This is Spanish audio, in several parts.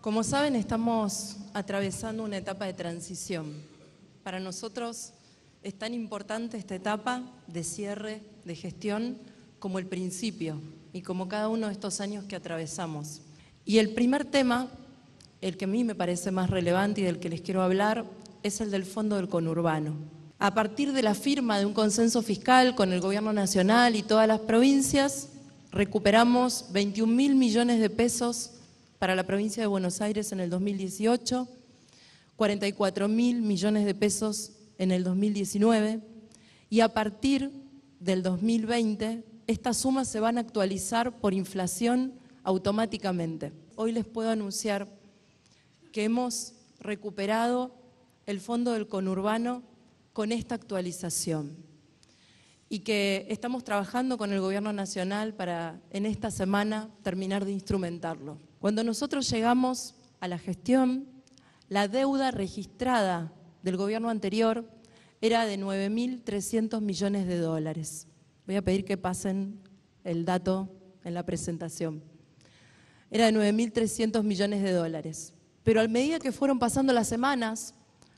Como saben, estamos atravesando una etapa de transición. Para nosotros es tan importante esta etapa de cierre, de gestión, como el principio y como cada uno de estos años que atravesamos. Y el primer tema, el que a mí me parece más relevante y del que les quiero hablar, es el del Fondo del Conurbano. A partir de la firma de un consenso fiscal con el Gobierno Nacional y todas las provincias, recuperamos 21 mil millones de pesos para la provincia de Buenos Aires en el 2018, 44 mil millones de pesos en el 2019 y a partir del 2020 estas sumas se van a actualizar por inflación automáticamente. Hoy les puedo anunciar que hemos recuperado el fondo del conurbano con esta actualización y que estamos trabajando con el Gobierno Nacional para en esta semana terminar de instrumentarlo. Cuando nosotros llegamos a la gestión, la deuda registrada del gobierno anterior era de 9.300 millones de dólares. Voy a pedir que pasen el dato en la presentación. Era de 9.300 millones de dólares. Pero a medida que fueron pasando las semanas,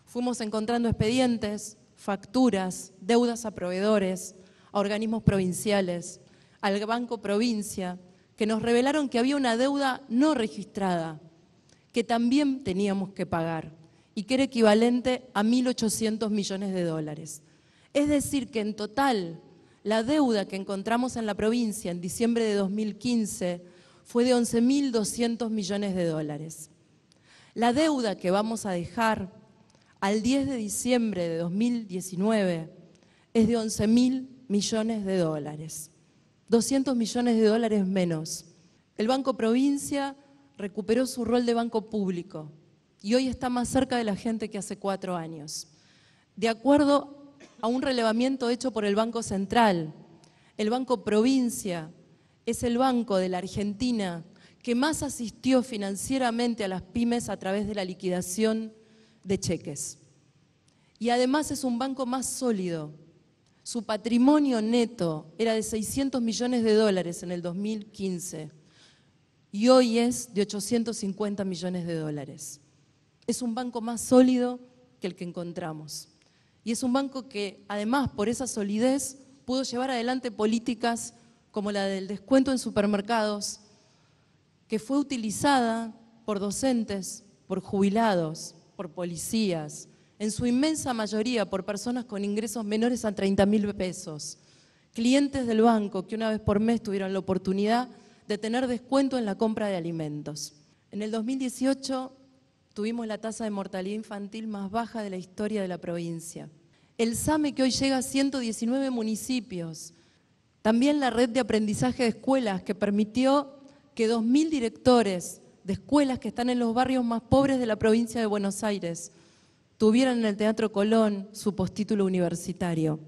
fuimos encontrando expedientes, facturas, deudas a proveedores, a organismos provinciales, al Banco Provincia, que nos revelaron que había una deuda no registrada, que también teníamos que pagar y que era equivalente a 1.800 millones de dólares. Es decir, que en total la deuda que encontramos en la provincia en diciembre de 2015 fue de 11.200 millones de dólares. La deuda que vamos a dejar al 10 de diciembre de 2019 es de 11.000 millones de dólares. 200 millones de dólares menos. El Banco Provincia recuperó su rol de banco público y hoy está más cerca de la gente que hace cuatro años. De acuerdo a un relevamiento hecho por el Banco Central, el Banco Provincia es el banco de la Argentina que más asistió financieramente a las pymes a través de la liquidación de cheques. Y además es un banco más sólido, su patrimonio neto era de 600 millones de dólares en el 2015 y hoy es de 850 millones de dólares. Es un banco más sólido que el que encontramos. Y es un banco que, además, por esa solidez, pudo llevar adelante políticas como la del descuento en supermercados, que fue utilizada por docentes, por jubilados, por policías, en su inmensa mayoría por personas con ingresos menores a 30 mil pesos, clientes del banco que una vez por mes tuvieron la oportunidad de tener descuento en la compra de alimentos. En el 2018 tuvimos la tasa de mortalidad infantil más baja de la historia de la provincia. El SAME que hoy llega a 119 municipios. También la red de aprendizaje de escuelas que permitió que 2.000 directores de escuelas que están en los barrios más pobres de la provincia de Buenos Aires tuvieran en el Teatro Colón su postítulo universitario.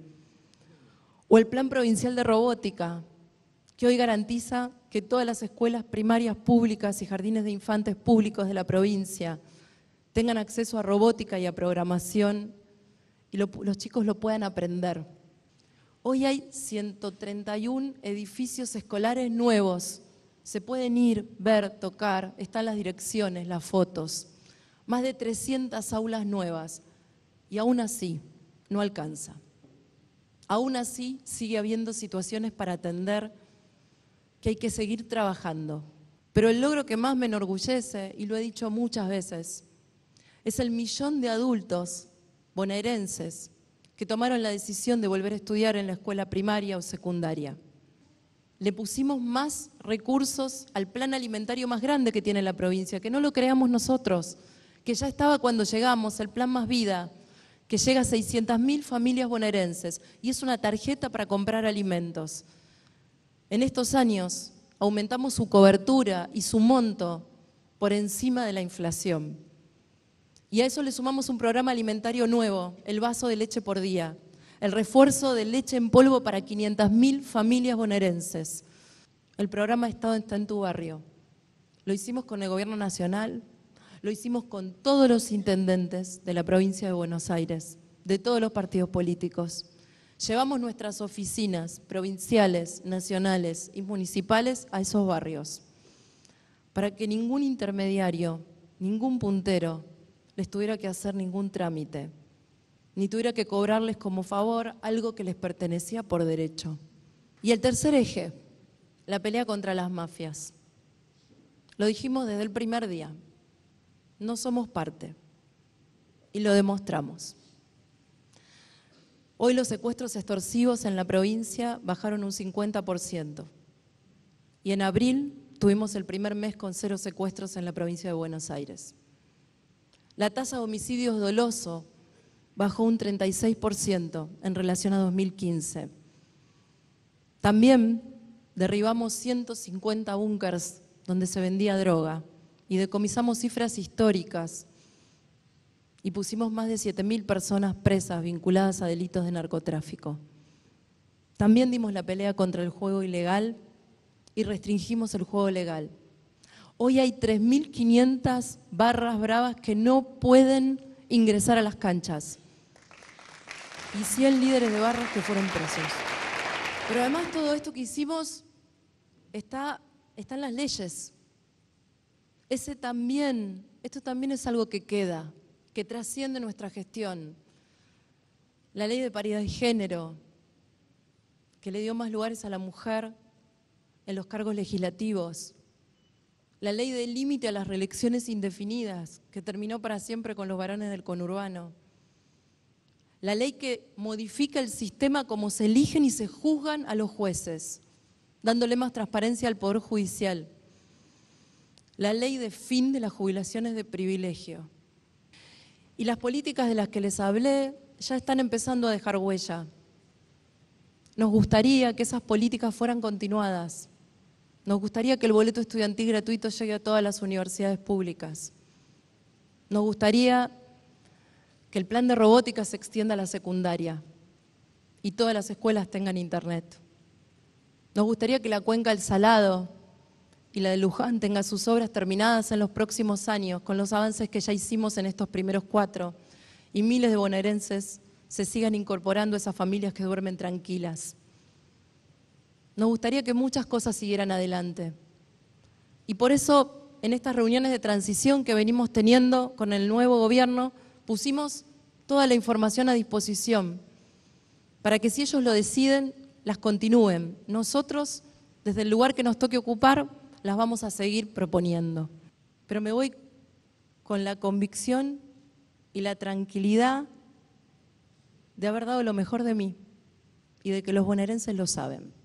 O el Plan Provincial de Robótica, que hoy garantiza que todas las escuelas primarias públicas y jardines de infantes públicos de la provincia tengan acceso a robótica y a programación y los chicos lo puedan aprender. Hoy hay 131 edificios escolares nuevos. Se pueden ir, ver, tocar, están las direcciones, las fotos más de 300 aulas nuevas y aún así no alcanza. Aún así sigue habiendo situaciones para atender que hay que seguir trabajando. Pero el logro que más me enorgullece, y lo he dicho muchas veces, es el millón de adultos bonaerenses que tomaron la decisión de volver a estudiar en la escuela primaria o secundaria. Le pusimos más recursos al plan alimentario más grande que tiene la provincia, que no lo creamos nosotros, que ya estaba cuando llegamos, el Plan Más Vida, que llega a 600.000 familias bonaerenses y es una tarjeta para comprar alimentos. En estos años aumentamos su cobertura y su monto por encima de la inflación. Y a eso le sumamos un programa alimentario nuevo, el vaso de leche por día, el refuerzo de leche en polvo para 500.000 familias bonaerenses. El programa Estado está en tu barrio. Lo hicimos con el Gobierno Nacional, lo hicimos con todos los intendentes de la provincia de Buenos Aires, de todos los partidos políticos. Llevamos nuestras oficinas provinciales, nacionales y municipales a esos barrios para que ningún intermediario, ningún puntero les tuviera que hacer ningún trámite, ni tuviera que cobrarles como favor algo que les pertenecía por derecho. Y el tercer eje, la pelea contra las mafias. Lo dijimos desde el primer día, no somos parte y lo demostramos. Hoy los secuestros extorsivos en la provincia bajaron un 50% y en abril tuvimos el primer mes con cero secuestros en la provincia de Buenos Aires. La tasa de homicidios doloso bajó un 36% en relación a 2015. También derribamos 150 búnkers donde se vendía droga y decomisamos cifras históricas y pusimos más de 7.000 personas presas vinculadas a delitos de narcotráfico. También dimos la pelea contra el juego ilegal y restringimos el juego legal. Hoy hay 3.500 barras bravas que no pueden ingresar a las canchas y 100 líderes de barras que fueron presos. Pero además todo esto que hicimos está, en las leyes, ese también, esto también es algo que queda, que trasciende nuestra gestión. La ley de paridad de género, que le dio más lugares a la mujer en los cargos legislativos. La ley de límite a las reelecciones indefinidas, que terminó para siempre con los varones del conurbano. La ley que modifica el sistema como se eligen y se juzgan a los jueces, dándole más transparencia al Poder Judicial la ley de fin de las jubilaciones de privilegio. Y las políticas de las que les hablé ya están empezando a dejar huella. Nos gustaría que esas políticas fueran continuadas. Nos gustaría que el boleto estudiantil gratuito llegue a todas las universidades públicas. Nos gustaría que el plan de robótica se extienda a la secundaria y todas las escuelas tengan internet. Nos gustaría que la cuenca del Salado y la de Luján tenga sus obras terminadas en los próximos años, con los avances que ya hicimos en estos primeros cuatro, y miles de bonaerenses se sigan incorporando a esas familias que duermen tranquilas. Nos gustaría que muchas cosas siguieran adelante. Y por eso, en estas reuniones de transición que venimos teniendo con el nuevo gobierno, pusimos toda la información a disposición para que si ellos lo deciden, las continúen. Nosotros, desde el lugar que nos toque ocupar, las vamos a seguir proponiendo. Pero me voy con la convicción y la tranquilidad de haber dado lo mejor de mí y de que los bonaerenses lo saben.